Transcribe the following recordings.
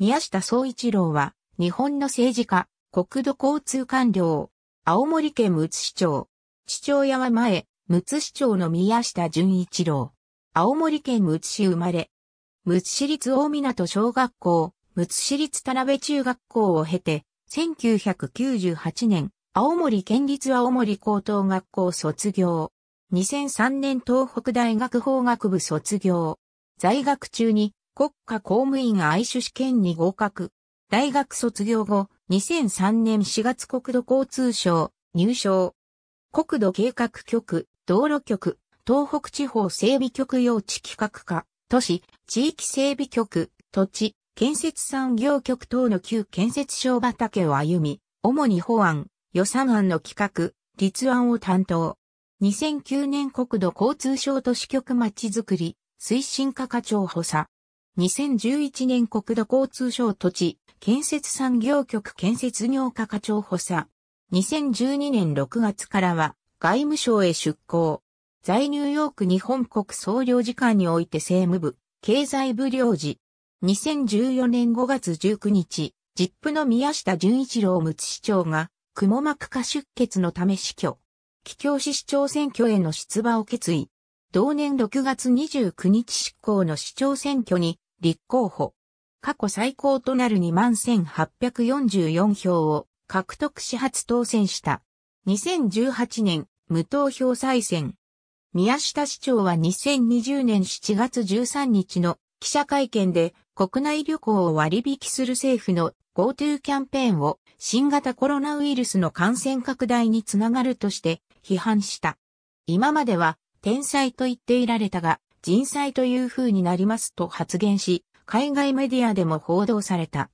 宮下総一郎は、日本の政治家、国土交通官僚、青森県むつ市長。父親は前、むつ市長の宮下淳一郎。青森県むつ市生まれ。むつ市立大港小学校、むつ市立田辺中学校を経て、1998年、青森県立青森高等学校卒業。2003年東北大学法学部卒業。在学中に国家公務員愛種試験に合格。大学卒業後、2003年4月国土交通省、入省。国土計画局、道路局、東北地方整備局用地企画課、都市、地域整備局、土地、建設産業局等の旧建設省畑を歩み、主に法案、予算案の企画、立案を担当。2009年国土交通省都市局まちづくり、推進課課長補佐。2011年国土交通省土地、建設産業局建設業課課長補佐。2012年6月からは外務省へ出向。在ニューヨーク日本国総領事館において政務部、経済部領事。2014年5月19日、ジップの宮下純一郎つ市長が、雲幕膜下出血のため死去。帰京市市長選挙への出馬を決意。同年6月29日執行の市長選挙に立候補。過去最高となる21,844票を獲得し初当選した。2018年、無投票再選。宮下市長は2020年7月13日の記者会見で国内旅行を割引する政府の GoTo キャンペーンを新型コロナウイルスの感染拡大につながるとして批判した。今までは天才と言っていられたが、人災という風になりますと発言し、海外メディアでも報道された。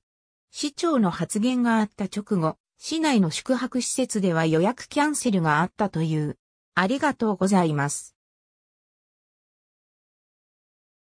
市長の発言があった直後、市内の宿泊施設では予約キャンセルがあったという。ありがとうございます。